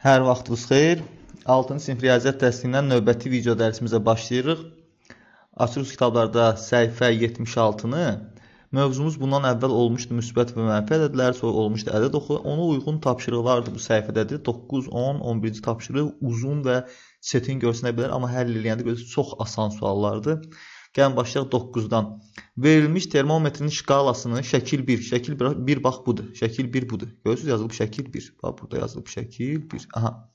Hər vaxtınız xeyir. 6-cı sinif riyaziyyat dərsindən növbəti video dərsimizə başlayırıq. Açırıq kitablarda səhifə 76-nı. Mövzumuz bundan əvvəl olmuşdu müsbət və mənfi ədədlər, sonra olmuşdu ədəd oxu. Ona uyğun tapşırıqlardır bu səhifədədir. 9, 10, 11-ci tapşırıq uzun və çetin görünə bilər, amma həll eləyəndə belə çox asan suallardır. Gəlin başlayaq 9-dan. Verilmiş termometrin şkalasını şəkil 1, şəkil 1 bax budur. Şəkil 1 budur. Görürsüz yazılıb şəkil 1. Bax burada yazılıb şəkil 1. Aha.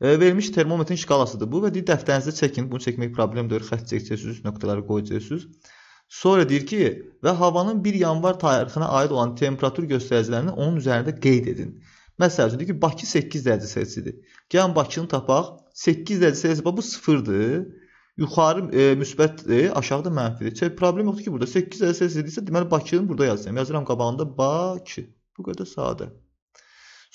E, verilmiş termometrin şkalasıdır bu və deyir dəftərinizdə çəkin. Bunu çəkmək problem deyil. Xətt çəkəcəksiniz, nöqtələri qoyacaqsınız. Sonra deyir ki, və havanın 1 yanvar tarixinə aid olan temperatur göstəricilərini onun üzərində qeyd edin. Məsəl üçün deyir ki, Bakı 8 dərəcə Selsidir. Gəlin Bakını tapaq. 8 dərəcə Selsi bu 0-dır. Yuxarı e, müsbətdir, e, aşağıda mənfidir. Çək problem yoxdur ki, burada 8 ələ səs edirsə, deməli Bakının burada yazacağam. Yəni, yazıram qabağında Bakı. Bu qədər sadə.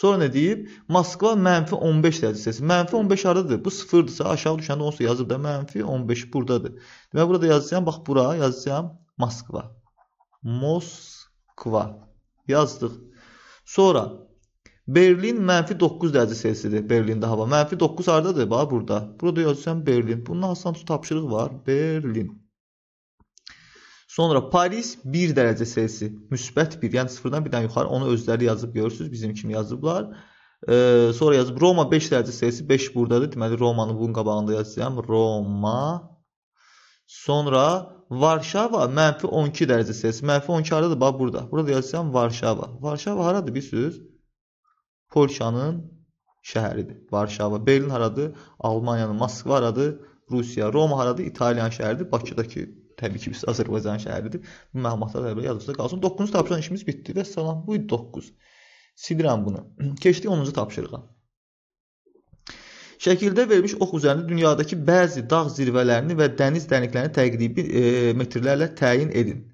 Sonra nə deyib? Moskva mənfi 15 dərəcəsi. Mənfi 15 hardadır? Bu 0-dırsa, aşağı düşəndə onsuz yazıb da mənfi 15 buradadır. Deməli burada yazacağam, bax bura yazacağam Moskva. Moskva yazdıq. Sonra Berlin mənfi 9 dərəcə Selsidir. Berlində hava mənfi 9 hardadır? Bax burada. Burada yazırsan Berlin. Bundan asan tut tapşırıq var. Berlin. Sonra Paris 1 dərəcə Selsi, müsbət 1, yəni 0-dan 1-dən yuxarı. Onu özləri yazıb görürsüz, bizim kimi yazıblar. Ee, sonra yazıb Roma 5 dərəcə Selsi, 5 burdadır. Deməli Romanı bunun qabağında yazacağam. Roma. Sonra Varşava mənfi 12 dərəcə Selsi. Mənfi 12 hardadır? Bax burada. Burada yazacağam Varşava. Varşava haradır? Bilirsiniz? Polşanın şəhəridir. Varşava. Berlin haradır? Almaniyanın. Moskva haradır? Rusiya. Roma haradır? İtaliyan şəhəridir. Bakıdakı təbii ki, biz Azərbaycan şəhəridir. Bu məlumatlar hələ yadınızda qalsın. 9-cu tapşırıq işimiz bitdi. Və salam. Bu 9. Silirəm bunu. Keçdik 10-cu tapşırığa. Şəkildə verilmiş ox üzərində dünyadakı bəzi dağ zirvələrini və dəniz dəniqlərini təqribi e, metrlərlə təyin edin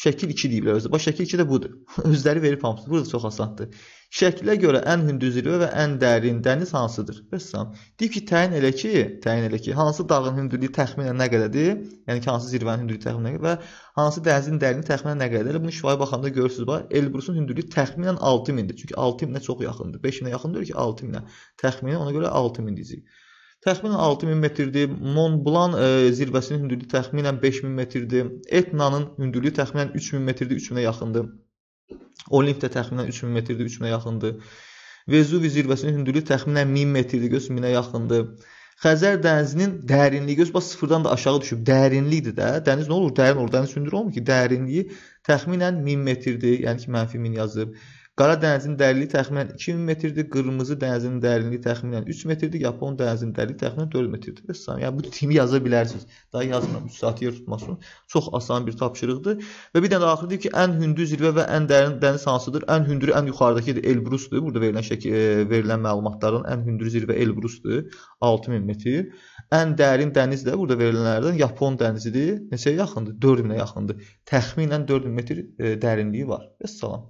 şəkil 2 deyiblər özü. Bax şəkil 2 də budur. Özləri verib hamısı. Burada çox asandır. Şəkilə görə ən hündür zirvə və ən dərin dəniz hansıdır? Bəsam. Deyib ki, təyin elə ki, təyin elə ki, hansı dağın hündürlüyü təxminən nə qədərdir? Yəni ki, hansı zirvənin hündürlüyü təxminən və hansı dənizin dərinliyi təxminən nə qədərdir? Bunu şifaya baxanda görürsüz. Bax, Elbrusun hündürlüyü təxminən 6000-dir. Çünki 6000-ə çox yaxındır. 5000-ə yaxındır ki, 6000-ə. Təxminən ona görə 6000 deyəcəyik. Təxminən 6000 metrdir. Mont Blanc e, zirvəsinin hündürlüyü təxminən 5000 metrdir. Etnanın hündürlüyü təxminən 3000 metrdir, 3000-ə yaxındır. Olimp də təxminən 3000 metrdir, 3000-ə yaxındır. Vezuvi zirvəsinin hündürlüyü təxminən 1000 metrdir, göz 1000-ə yaxındır. Xəzər dənizinin dərinliyi göz bax sıfırdan da aşağı düşüb. Dərinlikdir də. Dəniz nə olur? Dərin olur. Dəniz hündür olmur ki, dərinliyi təxminən 1000 metrdir. Yəni ki, mənfi 1000 yazıb. Qara dənizin dərinliyi təxminən 2000 metrdir, qırmızı dənizin dərinliyi təxminən 3 metrdir, yapon dənizinin dərinliyi təxminən 4 metrdir. Və salam, yəni bu timi yaza bilərsiniz. Daha yazmıram 3 saat yer tutmasın. Çox asan bir tapşırıqdır. Və bir dənə də axırı deyib ki, ən hündür zirvə və ən dərin dəniz hansıdır? Ən hündürü ən yuxarıdakıdır, Elbrusdur. Burada verilən şəkil e, verilən məlumatların ən hündür zirvə Elbrusdur, 6000 metr. Ən dərin dəniz də burada verilənlərdən Yapon dənizidir. Neçəyə yaxındır? 4000-ə yaxındır. Təxminən 4000 metr e, dərinliyi var. Vəssalam.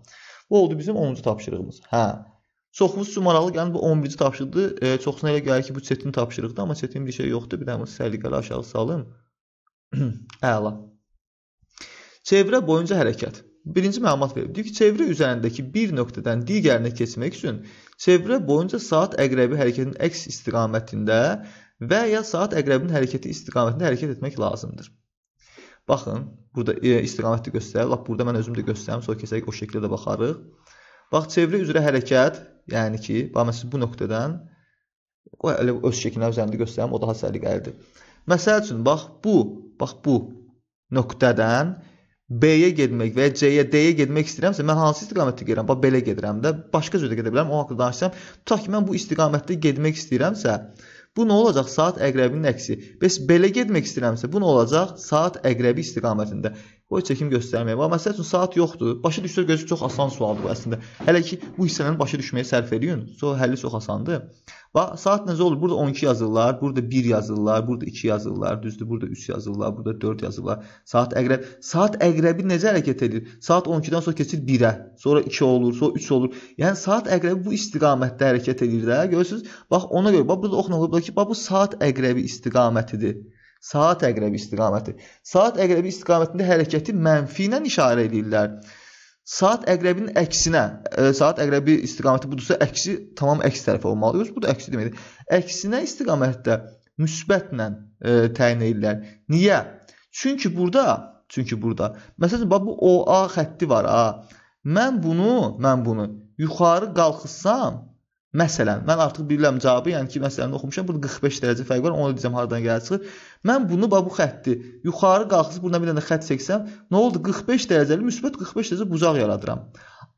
Bu oldu bizim 10-cu tapşırığımız. Hə. Çoxlu sumaralı gəlin yəni bu 11-ci tapşırıqdır. E, çoxsuna elə gəlir ki, bu çətin tapşırıqdır, amma çətin bir şey yoxdur. Bir dənə səliqəli aşağı salım. Əla. Çevrə boyunca hərəkət. Birinci məlumat verib. Deyir ki, çevrə üzərindəki bir nöqtədən digərinə keçmək üçün çevrə boyunca saat əqrəbi hərəkətinin əks istiqamətində və ya saat əqrəbinin hərəkəti istiqamətində hərəkət etmək lazımdır. Baxın, burada e, istiqamətdə göstərir. Lap burada mən özüm də göstərim, sonra keçək o şəkildə də baxarıq. Bax, çevri üzrə hərəkət, yəni ki, bax məsələn bu nöqtədən qoy elə öz şəklinə üzərində göstərim, o daha səliqəlidir. Məsəl üçün bax bu, bax bu nöqtədən B-yə getmək və ya C-yə, D-yə getmək istəyirəmsə, mən hansı istiqamətdə gedirəm? Bax belə gedirəm də, başqa cürə gedə bilərəm, o haqqda danışsam. Tutaq ki, mən bu istiqamətdə getmək istəyirəmsə, Bu nə olacaq? Saat əqrəbinin əksi. Bəs belə getmək istəyirəmsə, bu nə olacaq? Saat əqrəbi istiqamətində. Qoy çəkim göstərməyə. Və məsəl üçün saat yoxdur. Başa düşsə gözü çox asan sualdır bu əslində. Hələ ki bu hissələrin başa düşməyə sərf eləyin. So həlli çox asandır. Bax, saat necə olur? Burada 12 yazırlar, burada 1 yazırlar, burada 2 yazırlar, düzdür, burada 3 yazırlar, burada 4 yazırlar. Saat əqrəb. Saat əqrəbi necə hərəkət edir? Saat 12-dən sonra keçir 1-ə, sonra 2 olur, sonra 3 olur. Yəni saat əqrəbi bu istiqamətdə hərəkət edir də, görürsüz? Bax, ona görə, bax, burada oxla olub ki, bax, bu saat əqrəbi istiqamətidir. Saat əqrəbi istiqaməti. Saat əqrəbi istiqamətində hərəkəti mənfi ilə işarə edirlər. Saat əqrəbinin əksinə, e, saat əqrəbi istiqaməti budursa, əksi tamam əks tərəfə olmalıdır. Bu da əksi deməkdir. Əksinə istiqamətdə müsbətlə e, təyin edirlər. Niyə? Çünki burada, çünki burada. Məsələn, bax bu OA xətti var ha. Mən bunu, mən bunu yuxarı qalxıssam, Məsələn, mən artıq bilirəm cavabı, yəni ki, məsələni oxumuşam. Burada 45 dərəcə fərq var. Onu deyəcəm hardan gəlir çıxır. Mən bunu bax bu xətti yuxarı qalxıb buna bir dənə xətt çəksəm, nə oldu? 45 dərəcəli müsbət 45 dərəcə bucaq yaradıram.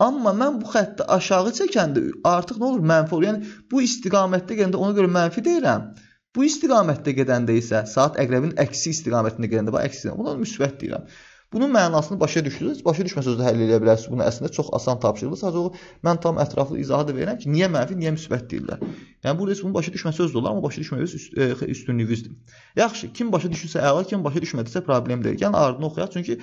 Amma mən bu xətti aşağı çəkəndə artıq nə olur? Mənfi olur. Yəni bu istiqamətdə gedəndə ona görə mənfi deyirəm. Bu istiqamətdə gedəndə isə saat əqrəbin əksi istiqamətində gedəndə bax əksi. Buna müsbət deyirəm. Bunun mənasını başa düşürsünüz, başa düşməsəz də həll edə bilərsiniz. Bunu əslində çox asan tapşırıqdır. Sadəcə o mən tam ətraflı izahı da verirəm ki, niyə mənfi, niyə müsbət deyirlər. Yəni burada heç bunu başa düşmə söz də olar, amma başa düşməyiniz üst, e, üstünlüyünüzdür. Yaxşı, kim başa düşürsə əla, kim başa düşmədisə problem deyil. Yəni ardını oxuyaq, çünki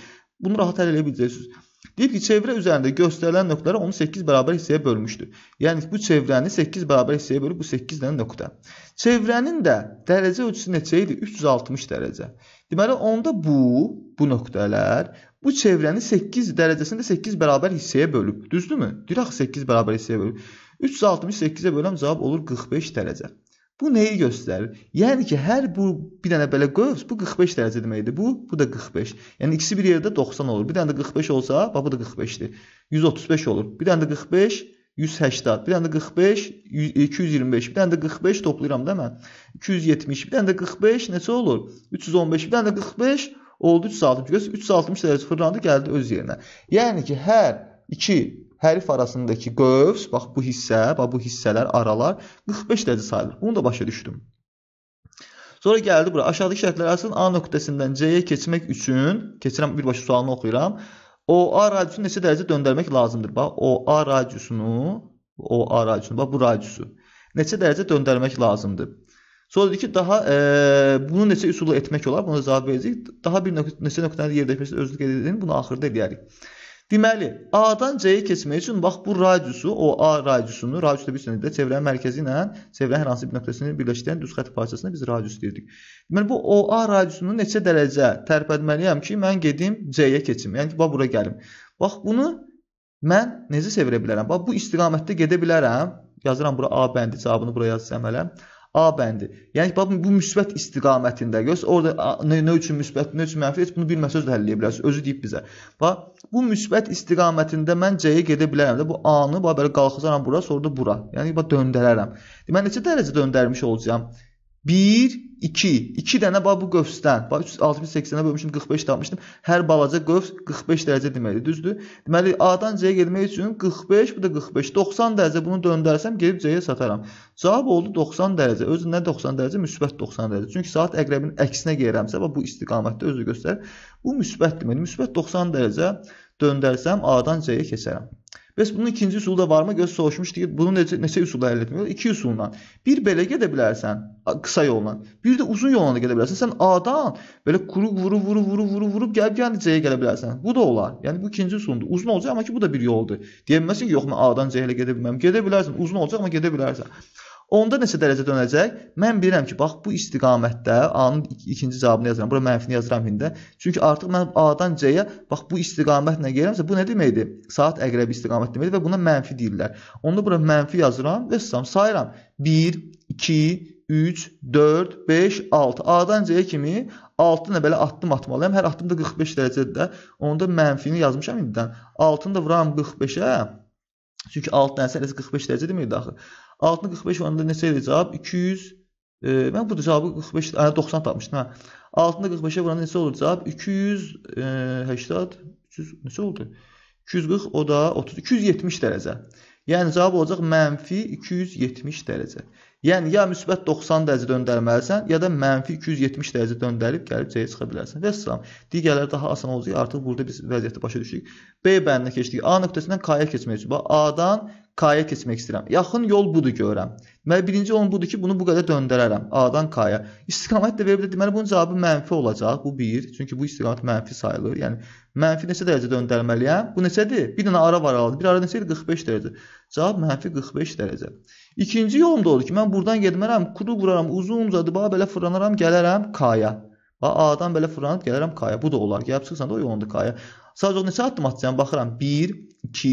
bunu rahat həll edə biləcəksiniz. Deyir ki, çevrə üzərində göstərilən nöqtələri onu 8 bərabər hissəyə bölmüşdür. Yəni bu çevrəni 8 bərabər hissəyə bölüb bu 8 dənə nöqtə. Çevrənin də dərəcə ölçüsü neçə idi? 360 dərəcə. Deməli onda bu bu nöqtələr bu çevrəni 8 dərəcəsində 8 bərabər hissəyə bölüb. Düzdürmü? Deyir axı 8 bərabər hissəyə bölüb. 368-ə böləm cavab olur 45 dərəcə. Bu nəyi göstərir? Yəni ki, hər bu bir dənə belə qövs bu 45 dərəcə deməkdir. Bu, bu da 45. Yəni ikisi bir yerdə 90 olur. Bir dənə də 45 olsa, bax bu da 45-dir. 135 olur. Bir dənə də 45 180, bir dənə də 45 225, bir dənə də 45 toplayıram da mən. 270, bir dənə də 45 neçə olur? 315, bir dənə də 45 oldu 360. Görürsüz 360 dərəcə fırlandı, gəldi öz yerinə. Yəni ki, hər 2 hərf arasındakı qövs, bax bu hissə, bax bu hissələr, aralar 45 dərəcə sayılır. Bunu da başa düşdüm. Sonra gəldi bura. Aşağıdakı şərtlər arasında A nöqtəsindən C-yə keçmək üçün, keçirəm birbaşa sualını oxuyuram. OA radiusunu neçə dərəcə döndərmək lazımdır? Bax, OA radiusunu, OA radiusunu, bax bu radiusu neçə dərəcə döndərmək lazımdır? Sonra dedi ki, daha e, bunu neçə üsulla etmək olar? Buna cavab verəcəyik. Daha bir nöqtə, neçə nöqtənin yerləşməsi özlük edildiyin, bunu axırda edərik. Deməli, A-dan C-yə keçmək üçün bax bu radiusu, o A radiusunu, radius da bilirsiniz də çevrənin mərkəzi ilə çevrənin hər hansı bir nöqtəsini birləşdirən düz xətt parçasına biz radius deyirdik. Deməli bu OA radiusunu neçə dərəcə tərpətməliyəm ki, mən gedim C-yə keçim. Yəni ki, bax bura gəlim. Bax bunu mən necə sevirə bilərəm? Bax bu istiqamətdə gedə bilərəm. Yazıram bura A bəndi cavabını bura yazsam hələ. A bəndi. Yəni bax bu müsbət istiqamətində göz. Orda nə, nə üçün müsbət, nə üçün mənfi, heç bunu bilməsəz də həll edə bilərsiniz. Özü deyib bizə. Bax bu müsbət istiqamətində mən C-yə gedə bilərəm də. Bu A-nı bax belə qalxacaram bura, sonra da bura. Yəni bax döndərərəm. Deməli neçə dərəcə döndərmiş olacağam? 1, 2. 2 dənə bax bu qövsdən. Bax 360-80-ə bölmüşəm, 45 tapmışdım. Hər balaca qövs 45 dərəcə deməkdir, düzdür? Deməli A-dan C-yə getmək üçün 45, bu da 45, 90 dərəcə bunu döndərsəm gedib C-yə sataram. Cavab oldu 90 dərəcə. Özü nə 90 dərəcə? Müsbət 90 dərəcə. Çünki saat əqrəbinin əksinə gedirəmsə, bax bu istiqamətdə özü göstərir. Bu müsbət deməkdir. Müsbət 90 dərəcə döndərsəm A-dan C-yə keçərəm. Ve bunun ikinci usulda varma göz soğuşmuş diye Bunu neçe, neçe usulda elde etmiyor? İki usuldan. Bir belə de bilersen kısa yoldan. Bir de uzun yoldan gedə bilərsən. Sən A'dan böyle kuru vuru vuru vuru vuru vuru gel yani C'ye gələ Bu da olar. Yani bu ikinci usuldur. Uzun olacak ama ki bu da bir yoldu Diyemezsin ki yok mu A'dan C'ye gedə bilmem. Uzun olacak ama gedə Onda neçə dərəcə dönəcək? Mən bilirəm ki, bax bu istiqamətdə A-nın ikinci cavabını yazıram. Bura mənfini yazıram hində. Çünki artıq mən A-dan C-yə bax bu istiqamətlə gəlirəmsə bu nə deməkdir? Saat əqrəbi istiqamət deməkdir və buna mənfi deyirlər. Onda bura mənfi yazıram və sizam sayıram. 1, 2, 3, 4, 5, 6. A-dan C-yə kimi 6 nə belə addım atmalıyam. Hər addımda 45 dərəcədir də. Onda mənfini yazmışam indidən. 6-nı da vuram 45-ə. Çünki 6 dənəsi 45 dərəcə deməkdir axı. Altını 45 olanda neçə idi cavab? 200. E, mən burada cavabı 45, yəni 90 tapmışdım. Hə. Altını 45-ə vuranda neçə olur cavab? 280, 300 neçə oldu? 240 o da 30, 270 dərəcə. Yəni cavab olacaq mənfi 270 dərəcə. Yəni ya müsbət 90 dərəcə döndərməlisən, ya da mənfi 270 dərəcə döndərib gəlib C-yə çıxa bilərsən. Vəssalam. Digərləri daha asan olacaq. Artıq burada biz vəziyyəti başa düşdük. B bəndinə keçdik. A nöqtəsindən K-ya keçmək üçün. A-dan K-ya keçmək istəyirəm. Yaxın yol budur görürəm. Deməli birinci yolum budur ki, bunu bu qədər döndərərəm A-dan K-ya. İstiqamət də verib deməli bunun cavabı mənfi olacaq. Bu 1, çünki bu istiqamət mənfi sayılır. Yəni mənfi neçə dərəcə döndərməliyəm? Bu neçədir? Bir dənə ara var aralıdır. Bir ara neçədir? 45 dərəcə. Cavab mənfi 45 dərəcə. İkinci yolum da odur ki, mən buradan getmərəm, kuru vuraram, uzunca dibə belə fırlanaram, gələrəm K-ya. Va A-dan belə fırlanıb gələrəm K-ya. Bu da olar. Gəlib çıxsan da o yolunda K-ya. Sadəcə neçə addım atacağam baxıram. 1, 2,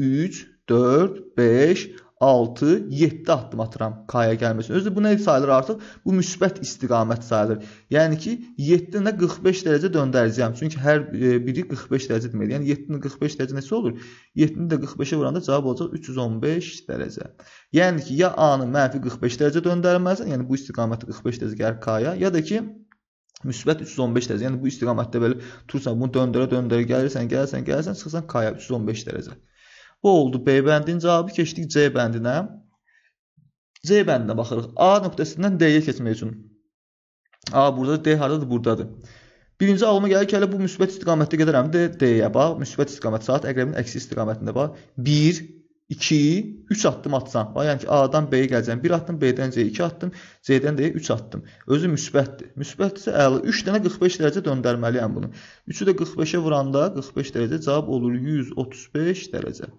3, 4, 5, 6, 7 addım atıram K-ya gəlməsin. Özü bu nə sayılır artıq? Bu müsbət istiqamət sayılır. Yəni ki, 7-nə 45 dərəcə döndərəcəyəm. Çünki hər e, biri 45 dərəcə deməkdir. Yəni 7-ni 45 dərəcə neçə olur? 7-ni də 45-ə vuranda cavab olacaq 315 dərəcə. Yəni ki, ya A-nı mənfi 45 dərəcə döndərməlisən, yəni bu istiqamət 45 dərəcə gəlir K-ya, ya da ki, müsbət 315 dərəcə. Yəni bu istiqamətdə belə tursan, bunu döndərə döndərə gəlirsən, gəlirsən, gəlirsən, çıxırsan K-ya 315 dərəcə. Bu oldu B bəndinin cavabı. Keçdik C bəndinə. C bəndinə baxırıq. A nöqtəsindən D-yə keçmək üçün. A burdadır, D hardadır? Burdadır. Birinci ağlıma gəlir ki, hələ bu müsbət istiqamətdə gedərəm də D-yə bax. Müsbət istiqamət saat əqrəbin əksi istiqamətində bax. 1 2, 3 addım atsan, yəni ki, A-dan B-yə gələcəm. 1 addım, B-dən C-yə 2 addım, C-dən D-yə 3 addım. Özü müsbətdir. Müsbətdirsə əla. 3 dənə 45 dərəcə döndərməliyəm bunu. 3-ü də 45-ə vuranda 45 dərəcə cavab olur 135 dərəcə.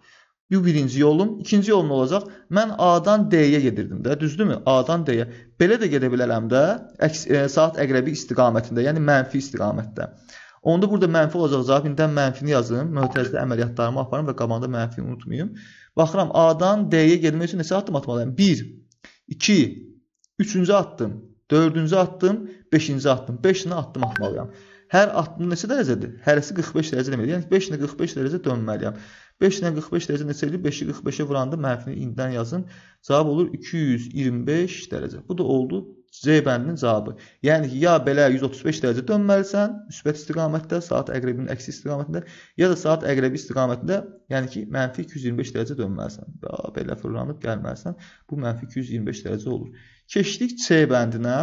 Bu birinci yolum. İkinci yolum olacaq. Mən A-dan D-yə gedirdim də, düzdürmü? A-dan D-yə. Belə də gedə bilərəm də, əks, e, saat əqrəbi istiqamətində, yəni mənfi istiqamətdə. Onda burada mənfi olacaq cavab. İndi mənfini yazım, möhtəzli əməliyyatlarımı aparım və qabanda mənfini unutmayım. Baxıram A-dan D-yə getmək üçün neçə addım atmalıyam? 1, 2, 3-cü addım, 4-cü addım, 5-ci addım. 5 dənə addım atmalıyam. Hər addım neçə dərəcədir? Hərəsi 45 dərəcə deməkdir. Yəni 5 ilə 45 dərəcə dönməliyəm. 5 ilə 45 dərəcə neçə edir? 5-i 45-ə vuranda mənfini indidən yazın. Cavab olur 225 dərəcə. Bu da oldu C bəndinin cavabı. Yəni ki, ya belə 135 dərəcə dönməlisən, müsbət istiqamətdə, saat əqrəbinin əksi istiqamətində, ya da saat əqrəbi istiqamətində, yəni ki, mənfi 225 dərəcə dönməlisən. Ya belə fırlanıb gəlməlisən, bu mənfi 225 dərəcə olur. Keçdik C bəndinə.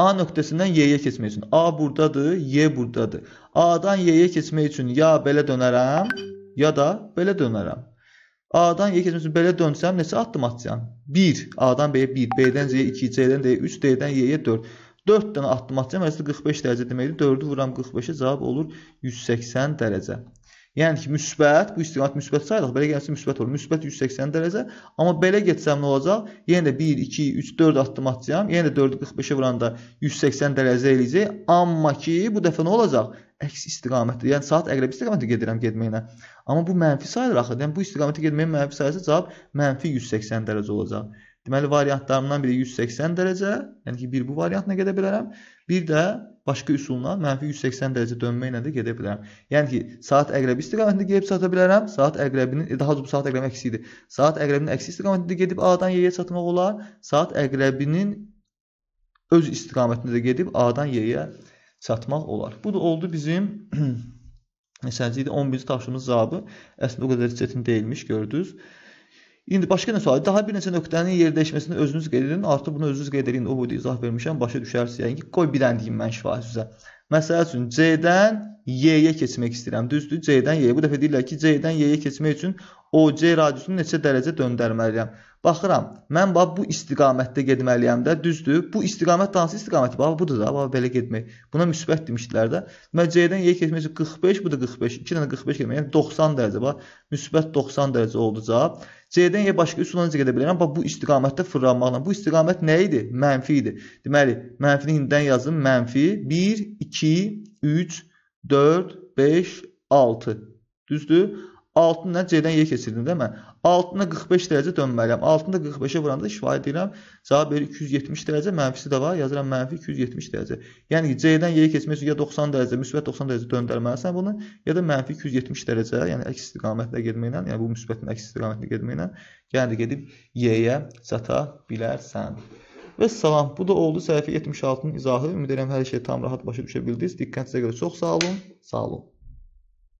A nöqtəsindən Y-yə keçmək üçün. A burdadır, Y burdadır. A-dan Y-yə keçmək üçün ya belə dönərəm, ya da belə dönərəm. A-dan Y keçmək üçün belə dönsəm neçə addım atacağam? 1. A-dan B-yə 1, B-dən C-yə 2, C-dən D-yə 3, D-dən Y-yə 4. 4 dənə addım atacağam, əslində 45 dərəcə deməkdir. 4-ü vuram 45-ə, cavab olur 180 dərəcə. Yəni ki, müsbət, bu istiqamət müsbət sayılır. Belə gəlsə müsbət olur. Müsbət 180 dərəcə. Amma belə getsəm nə olacaq? Yenə də 1, 2, 3, 4 addım atacağam. Yenə də 4-ü 45-ə vuranda 180 dərəcə eləyəcək. Amma ki, bu dəfə nə olacaq? əks istiqamətdə, yəni saat əqrəb istiqamətə gedirəm getməyinə. Amma bu mənfi sayılır axı. Yəni bu istiqamətə getməyin mənfi sayısı cavab mənfi 180 dərəcə olacaq. Deməli variantlarımdan biri 180 dərəcə, yəni ki bir bu variantla gedə bilərəm, bir də başqa üsulla mənfi 180 dərəcə dönməklə də gedə bilərəm. Yəni ki, saat əqrəbi istiqamətində gedib çata bilərəm. Saat əqrəbinin e, daha doğrusu saat əqrəbinin əksi idi. Saat əqrəbinin əksi istiqamətində gedib A-dan Y-yə çatmaq olar. Saat əqrəbinin öz istiqamətində də gedib A-dan Y-yə çatmaq olar. Bu da oldu bizim Məsəlcəyidə 11-ci tapşırığımız cavabı əslində o qədər çətin deyilmiş, gördünüz. İndi başqa nə sual? Daha bir neçə nöqtənin yer dəyişməsini özünüz qeyd edin. Artıq bunu özünüz qeyd edin. O boyda izah vermişəm, başa düşərsiniz. Yəni ki, qoy bir dənə deyim mən şifahi sizə. Məsəl üçün C-dən Y-yə keçmək istəyirəm. Düzdür? C-dən Y-yə. Bu dəfə deyirlər ki, C-dən Y-yə keçmək üçün OC radiusunu neçə dərəcə döndərməliyəm? Baxıram, mən bax bu istiqamətdə getməliyəm də, düzdür? Bu istiqamət hansı istiqamətdir? Bax budur da, bax belə getmək. Buna müsbət demişdilər də. Mən C-dən Y keçmək üçün 45, bu da 45. 2 dənə 45 getmək, yəni 90 dərəcə bax. Müsbət 90 dərəcə oldu cavab. C-dən Y başqa üsulla necə gedə bilərəm? Bax bu istiqamətdə fırlanmaqla. Bu istiqamət nə idi? Mənfi idi. Deməli, mənfini indidən yazın. Mənfi 1, 2, 3, 4, 5, 6. Düzdür? 6-dan C-dən Y keçirdim də mən. Altında 45 dərəcə dönməliyəm. Altında 45-ə vuranda ifadə edirəm. Cavab verir 270 dərəcə, mənfisi də var. Yazıram mənfi 270 dərəcə. Yəni C-dən Y-yə keçmək üçün ya 90 dərəcə, müsbət 90 dərəcə döndərməlisən bunu, ya da mənfi 270 dərəcə, yəni əks istiqamətdə getməklə, yəni bu müsbətin əks istiqamətində getməklə gəldi gedib Y-yə çata bilərsən. Və salam. Bu da oldu səhifə 76-nın izahı. Ümid edirəm hər şey tam rahat başa düşə bildiniz. Diqqətinizə görə çox sağ olun. Sağ olun.